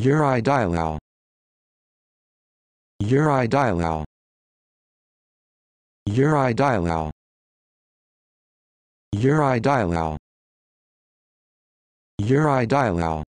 Uridial. Uri Uridial. Uri Uridial.